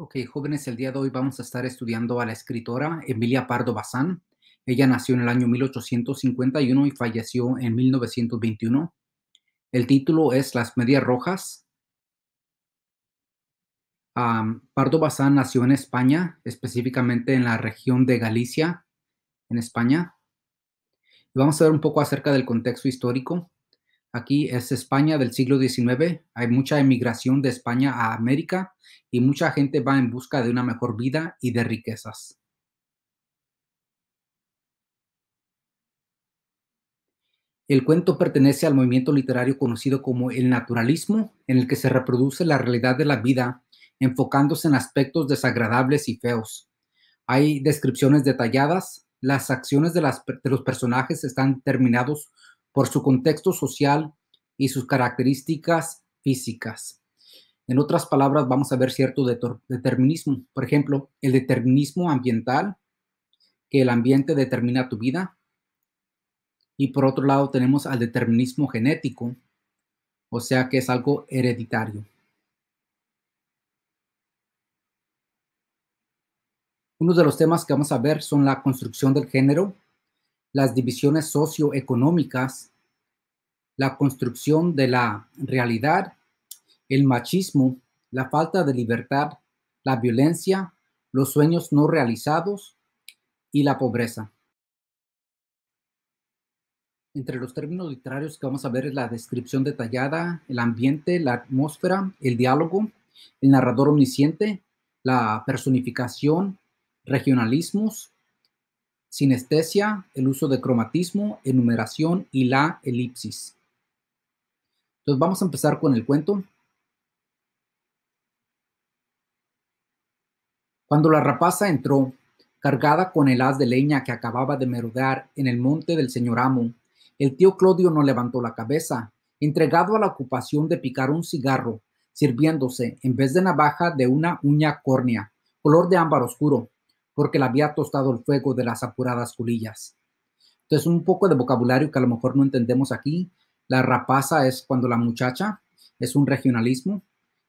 Ok, jóvenes, el día de hoy vamos a estar estudiando a la escritora Emilia Pardo Bazán. Ella nació en el año 1851 y falleció en 1921. El título es Las Medias Rojas. Pardo Bazán nació en España, específicamente en la región de Galicia, en España. vamos a ver un poco acerca del contexto histórico. Aquí es España del siglo XIX. Hay mucha emigración de España a América y mucha gente va en busca de una mejor vida y de riquezas. El cuento pertenece al movimiento literario conocido como el naturalismo, en el que se reproduce la realidad de la vida enfocándose en aspectos desagradables y feos. Hay descripciones detalladas, las acciones de, los personajes están terminados por su contexto social y sus características físicas. En otras palabras, vamos a ver cierto determinismo. Por ejemplo, el determinismo ambiental, que el ambiente determina tu vida. Y por otro lado, tenemos al determinismo genético, o sea que es algo hereditario. Uno de los temas que vamos a ver son la construcción del género las divisiones socioeconómicas, la construcción de la realidad, el machismo, la falta de libertad, la violencia, los sueños no realizados y la pobreza. Entre los términos literarios que vamos a ver es la descripción detallada, el ambiente, la atmósfera, el diálogo, el narrador omnisciente, la personificación, regionalismos, sinestesia, el uso de cromatismo, enumeración y la elipsis. Entonces vamos a empezar con el cuento. Cuando la rapaza entró, cargada con el haz de leña que acababa de merudar en el monte del señor amo, el tío Clodio no levantó la cabeza, entregado a la ocupación de picar un cigarro, sirviéndose, en vez de navaja, de una uña córnea, color de ámbar oscuro, porque la había tostado el fuego de las apuradas culillas. Entonces, un poco de vocabulario que a lo mejor no entendemos aquí. La rapaza es cuando la muchacha, es un regionalismo,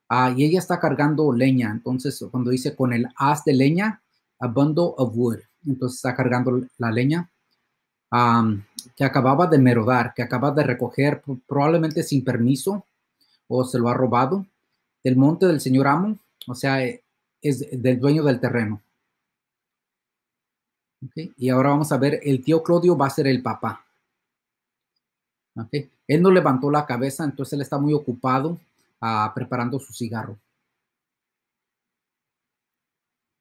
ah, y ella está cargando leña. Entonces, cuando dice con el haz de leña, a bundle of wood, entonces está cargando la leña, que acababa de merodar, que acaba de recoger probablemente sin permiso o se lo ha robado del monte del señor amo, o sea, eh, es del dueño del terreno. Y ahora vamos a ver, el tío Claudio va a ser el papá. Él no levantó la cabeza, entonces él está muy ocupado ah, preparando su cigarro.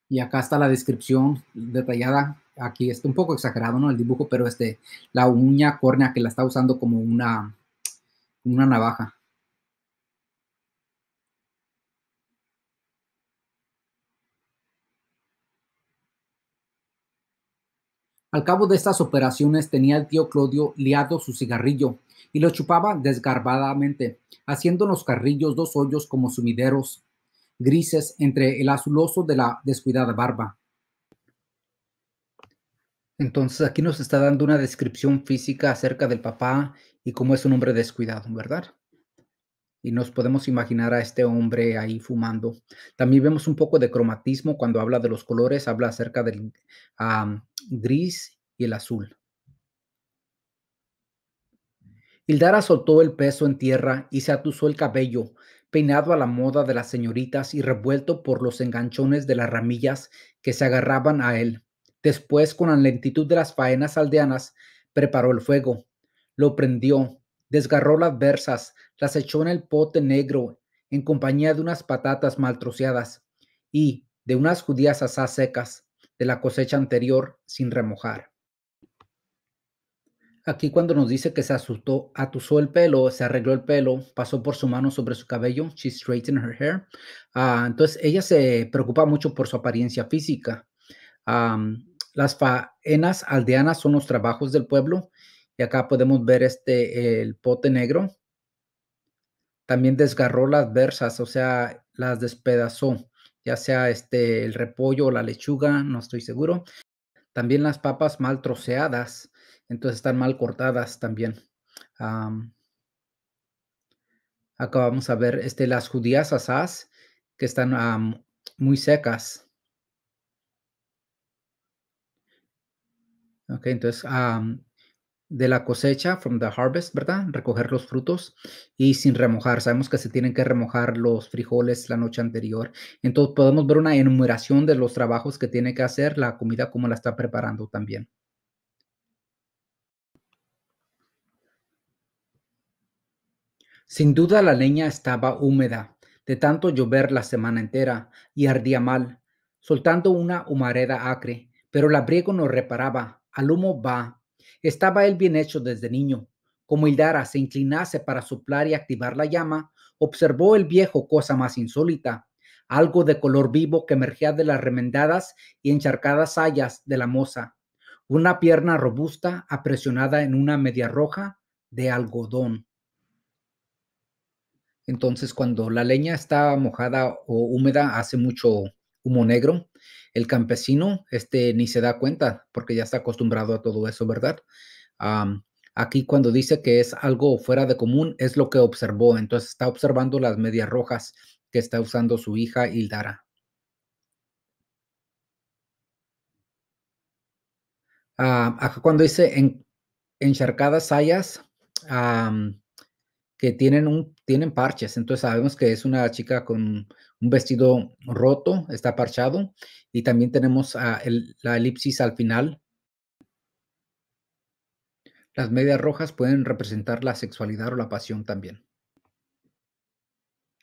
Y acá está la descripción detallada. Aquí está un poco exagerado, ¿no? El dibujo, pero este, la uña córnea que la está usando como una, una navaja. Al cabo de estas operaciones tenía el tío Claudio liado su cigarrillo y lo chupaba desgarbadamente, haciendo en los carrillos dos hoyos como sumideros, grises entre el azuloso de la descuidada barba. Entonces aquí nos está dando una descripción física acerca del papá y cómo es un hombre descuidado, ¿verdad? Y nos podemos imaginar a este hombre ahí fumando. También vemos un poco de cromatismo cuando habla de los colores, habla acerca del, gris y el azul. Hildara soltó el peso en tierra y se atusó el cabello, peinado a la moda de las señoritas y revuelto por los enganchones de las ramillas que se agarraban a él. Después, con la lentitud de las faenas aldeanas, preparó el fuego, lo prendió, desgarró las versas, las echó en el pote negro en compañía de unas patatas maltroceadas y de unas judías asás secas de la cosecha anterior sin remojar. Aquí cuando nos dice que se asustó, atusó el pelo, se arregló el pelo, pasó por su mano sobre su cabello, she straightened her hair. Ah, entonces ella se preocupa mucho por su apariencia física. las faenas aldeanas son los trabajos del pueblo y acá podemos ver este el pote negro. También desgarró las versas, o sea, las despedazó ya sea este, el repollo o la lechuga, no estoy seguro. También las papas mal troceadas, entonces están mal cortadas también. acá vamos a ver este, las judías asás, que están muy secas. Ok, entonces de la cosecha, from the harvest, ¿verdad? Recoger los frutos y sin remojar. Sabemos que se tienen que remojar los frijoles la noche anterior. Entonces podemos ver una enumeración de los trabajos que tiene que hacer, la comida como la está preparando también. Sin duda la leña estaba húmeda de tanto llover la semana entera y ardía mal, soltando una humareda acre, pero el abrigo no reparaba. Al humo va estaba él bien hecho desde niño. Como Hildara se inclinase para soplar y activar la llama, observó el viejo cosa más insólita, algo de color vivo que emergía de las remendadas y encharcadas hayas de la moza, una pierna robusta apresionada en una media roja de algodón. Entonces, cuando la leña está mojada o húmeda, hace mucho humo negro el campesino este, ni se da cuenta porque ya está acostumbrado a todo eso, ¿verdad? aquí cuando dice que es algo fuera de común, es lo que observó. Entonces está observando las medias rojas que está usando su hija Hildara. acá ah, cuando dice en, encharcadas hayas, que tienen, un, tienen parches. Entonces sabemos que es una chica con un vestido roto, está parchado. Y también tenemos la elipsis al final. Las medias rojas pueden representar la sexualidad o la pasión también.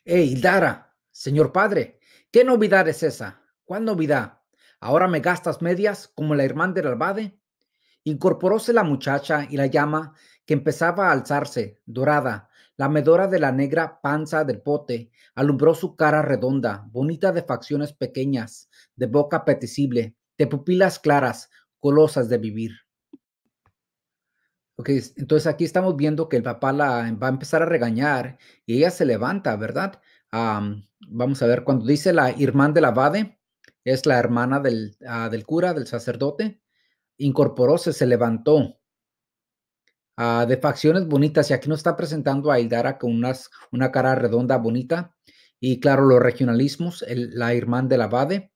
...¡Ey, Dara, señor padre, ¿qué novedad es esa? ¿Cuál novedad? ¿Ahora me gastas medias como la hermana del albade? Incorporóse la muchacha y la llama que empezaba a alzarse, dorada, la medora de la negra panza del pote alumbró su cara redonda, bonita de facciones pequeñas, de boca apetecible, de pupilas claras, colosas de vivir. Ok, entonces aquí estamos viendo que el papá la va a empezar a regañar y ella se levanta, ¿verdad? vamos a ver, cuando dice la hermana de abade, es la hermana del, ah, del cura, del sacerdote, incorporóse, se levantó. Ah, de facciones bonitas. Y aquí nos está presentando a Hildara con unas, una cara redonda bonita. Y claro, los regionalismos, la la Irmán la Abade.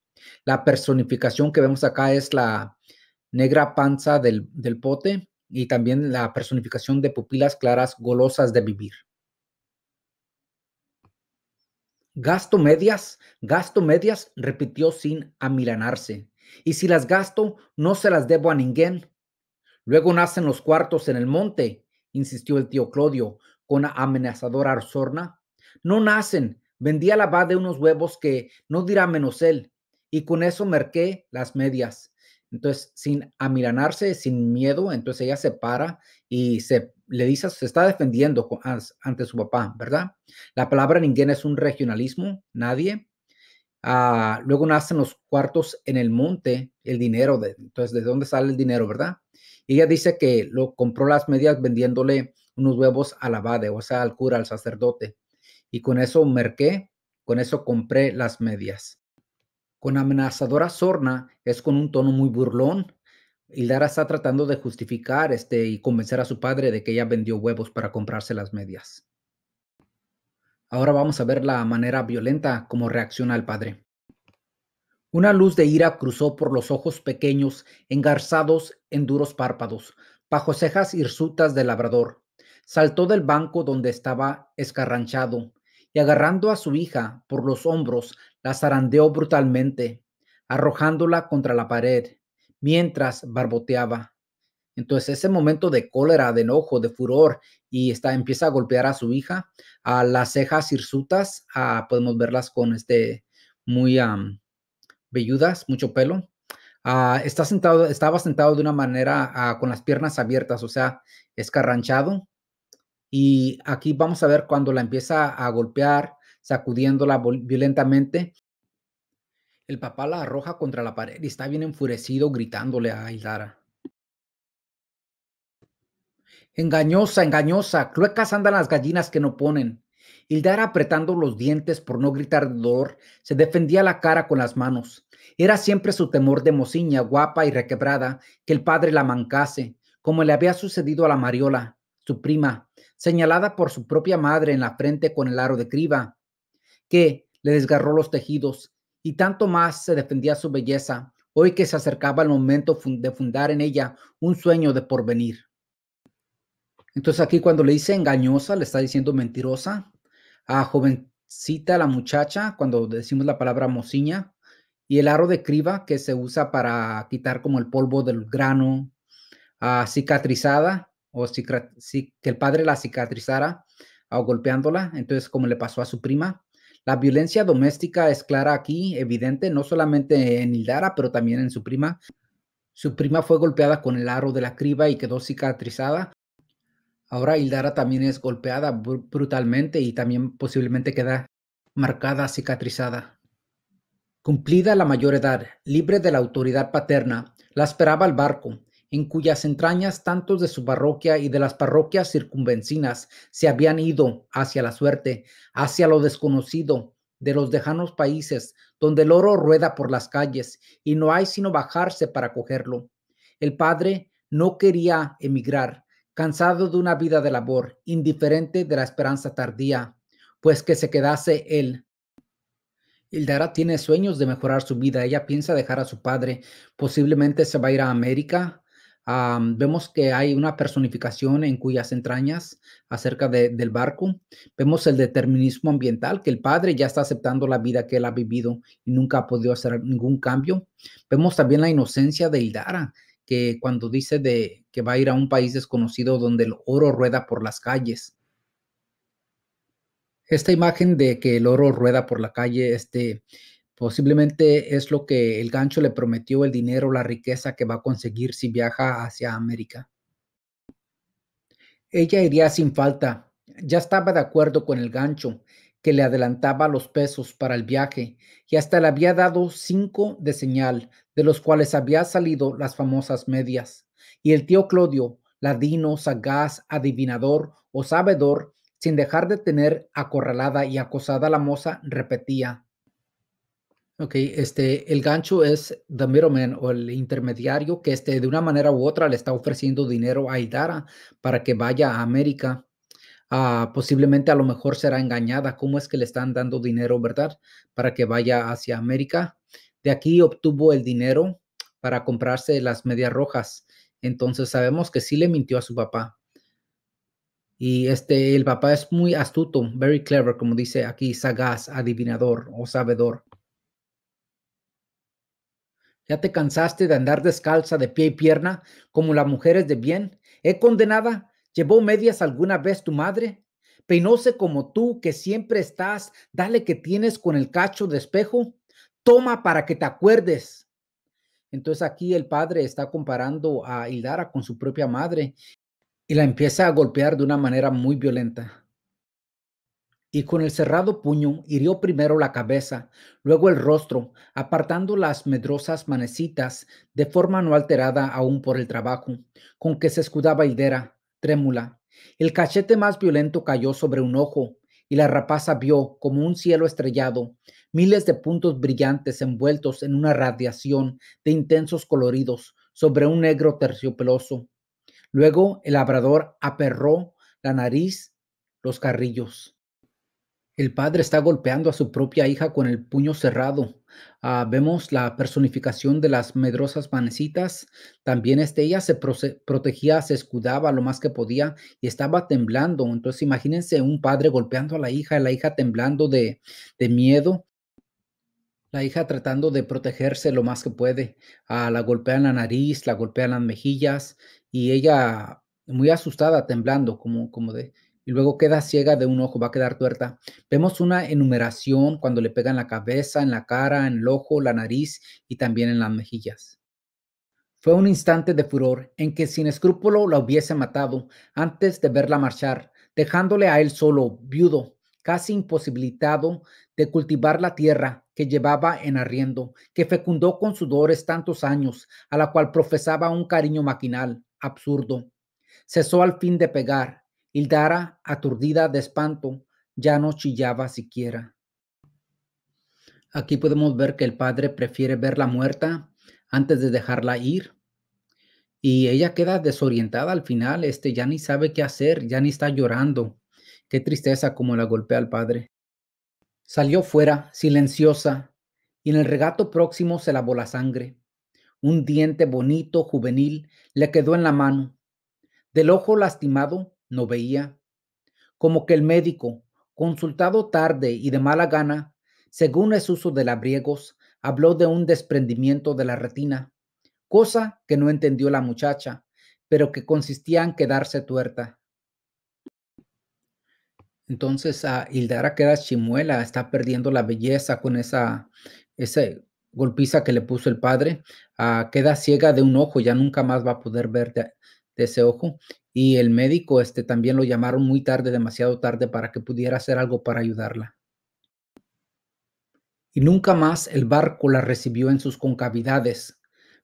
La personificación que vemos acá es la negra panza del, del pote y también la personificación de pupilas claras golosas de vivir. Gasto medias, gasto medias, repitió sin amilanarse. Y si las gasto, no se las debo a ningún, Luego nacen los cuartos en el monte, insistió el tío Clodio con amenazadora sorna. No nacen, vendí a la va de unos huevos que no dirá menos él, y con eso merqué las medias. Entonces, sin amilanarse, sin miedo, entonces ella se para y se le dice, se está defendiendo ante su papá, ¿verdad? La palabra ninguna es un regionalismo, nadie. Ah, luego nacen los cuartos en el monte, el dinero, entonces, ¿de dónde sale el dinero, verdad? Ella dice que lo compró las medias vendiéndole unos huevos al abade, o sea, al cura, al sacerdote. Y con eso merqué, con eso compré las medias. Con amenazadora sorna es con un tono muy burlón. Hildara está tratando de justificar este, y convencer a su padre de que ella vendió huevos para comprarse las medias. Ahora vamos a ver la manera violenta como reacciona el padre. Una luz de ira cruzó por los ojos pequeños, engarzados en duros párpados, bajo cejas hirsutas de labrador. Saltó del banco donde estaba escarranchado y agarrando a su hija por los hombros, la zarandeó brutalmente, arrojándola contra la pared, mientras barboteaba. Entonces ese momento de cólera, de enojo, de furor, y empieza a golpear a su hija, a las cejas hirsutas, a, podemos verlas con este muy... Belludas, mucho pelo. Ah, está sentado, estaba sentado de una manera ah, con las piernas abiertas, o sea, escarranchado. Y aquí vamos a ver cuando la empieza a golpear, sacudiéndola violentamente. El papá la arroja contra la pared y está bien enfurecido gritándole a Isara. Engañosa, engañosa, cruecas andan las gallinas que no ponen. Hildara, apretando los dientes por no gritar de dolor, se defendía la cara con las manos. Era siempre su temor de mociña, guapa y requebrada, que el padre la mancase, como le había sucedido a la Mariola, su prima, señalada por su propia madre en la frente con el aro de criba, que le desgarró los tejidos, y tanto más se defendía su belleza, hoy que se acercaba el momento de fundar en ella un sueño de porvenir. Entonces aquí cuando le dice engañosa, le está diciendo mentirosa, a jovencita, la muchacha, cuando decimos la palabra mociña, y el aro de criba que se usa para quitar como el polvo del grano, a ah, cicatrizada, o que el padre la cicatrizara o ah, golpeándola, entonces como le pasó a su prima. La violencia doméstica es clara aquí, evidente, no solamente en Hildara, pero también en su prima. Su prima fue golpeada con el aro de la criba y quedó cicatrizada. Ahora Hildara también es golpeada brutalmente y también posiblemente queda marcada, cicatrizada. Cumplida la mayor edad, libre de la autoridad paterna, la esperaba el barco, en cuyas entrañas tantos de su parroquia y de las parroquias circunvencinas se habían ido hacia la suerte, hacia lo desconocido, de los lejanos países, donde el oro rueda por las calles y no hay sino bajarse para cogerlo. El padre no quería emigrar, cansado de una vida de labor, indiferente de la esperanza tardía, pues que se quedase él. Hildara tiene sueños de mejorar su vida. Ella piensa dejar a su padre. Posiblemente se va a ir a América. vemos que hay una personificación en cuyas entrañas acerca del barco. Vemos el determinismo ambiental, que el padre ya está aceptando la vida que él ha vivido y nunca ha podido hacer ningún cambio. Vemos también la inocencia de Hildara, que cuando dice de que va a ir a un país desconocido donde el oro rueda por las calles. Esta imagen de que el oro rueda por la calle, este, posiblemente es lo que el gancho le prometió, el dinero, la riqueza que va a conseguir si viaja hacia América. Ella iría sin falta. Ya estaba de acuerdo con el gancho que le adelantaba los pesos para el viaje y hasta le había dado cinco de señal, de los cuales había salido las famosas medias. Y el tío Clodio, ladino, sagaz, adivinador o sabedor, sin dejar de tener acorralada y acosada la moza, repetía. Ok, este, el gancho es the middleman o el intermediario que este, de una manera u otra le está ofreciendo dinero a Idara para que vaya a América. Ah, posiblemente a lo mejor será engañada. ¿Cómo es que le están dando dinero, verdad? Para que vaya hacia América. De aquí obtuvo el dinero para comprarse las medias rojas. Entonces sabemos que sí le mintió a su papá. Y este, el papá es muy astuto, very clever, como dice aquí, sagaz, adivinador o sabedor. ¿Ya te cansaste de andar descalza de pie y pierna como las mujeres de bien? ¿He condenada? ¿Llevó medias alguna vez tu madre? ¿Peinóse como tú que siempre estás? Dale que tienes con el cacho de espejo. Toma para que te acuerdes. Entonces aquí el padre está comparando a Hildara con su propia madre y la empieza a golpear de una manera muy violenta. Y con el cerrado puño hirió primero la cabeza, luego el rostro, apartando las medrosas manecitas de forma no alterada aún por el trabajo con que se escudaba Hildera, trémula. El cachete más violento cayó sobre un ojo, y la rapaza vio, como un cielo estrellado, miles de puntos brillantes envueltos en una radiación de intensos coloridos sobre un negro terciopeloso. Luego el labrador aperró la nariz, los carrillos. El padre está golpeando a su propia hija con el puño cerrado. Ah, vemos la personificación de las medrosas manecitas. También este, ella se protegía, se escudaba lo más que podía y estaba temblando. Entonces imagínense un padre golpeando a la hija, la hija temblando de, de miedo. La hija tratando de protegerse lo más que puede. Ah, la la en la nariz, la golpea en las mejillas y ella muy asustada, temblando, como, como de, y luego queda ciega de un ojo, va a quedar tuerta. Vemos una enumeración cuando le pegan la cabeza, en la cara, en el ojo, la nariz y también en las mejillas. Fue un instante de furor en que sin escrúpulo la hubiese matado antes de verla marchar, dejándole a él solo, viudo, casi imposibilitado de cultivar la tierra que llevaba en arriendo, que fecundó con sudores tantos años, a la cual profesaba un cariño maquinal, absurdo. Cesó al fin de pegar, Hildara, aturdida de espanto, ya no chillaba siquiera. Aquí podemos ver que el padre prefiere verla muerta antes de dejarla ir. Y ella queda desorientada al final, este ya ni sabe qué hacer, ya ni está llorando. Qué tristeza como la golpea al padre. Salió fuera, silenciosa, y en el regato próximo se lavó la sangre. Un diente bonito, juvenil, le quedó en la mano. Del ojo lastimado no veía. Como que el médico, consultado tarde y de mala gana, según es uso de labriegos, habló de un desprendimiento de la retina, cosa que no entendió la muchacha, pero que consistía en quedarse tuerta. Entonces, a ah, Hildara, queda chimuela, está perdiendo la belleza con esa, ese golpiza que le puso el padre. Ah, queda ciega de un ojo, ya nunca más va a poder verte ese ojo. Y el médico este, también lo llamaron muy tarde, demasiado tarde, para que pudiera hacer algo para ayudarla. Y nunca más el barco la recibió en sus concavidades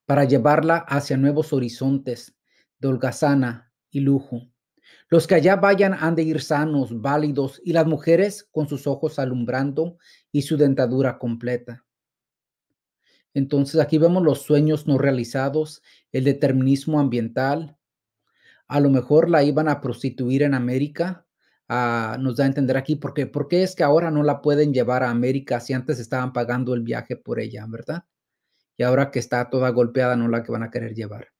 para llevarla hacia nuevos horizontes de holgazana y lujo. Los que allá vayan han de ir sanos, válidos, y las mujeres con sus ojos alumbrando y su dentadura completa. Entonces aquí vemos los sueños no realizados, el determinismo ambiental, a lo mejor la iban a prostituir en América, ah, nos da a entender aquí, qué ¿por qué es que ahora no la pueden llevar a América si antes estaban pagando el viaje por ella, verdad? Y ahora que está toda golpeada, no la que van a querer llevar.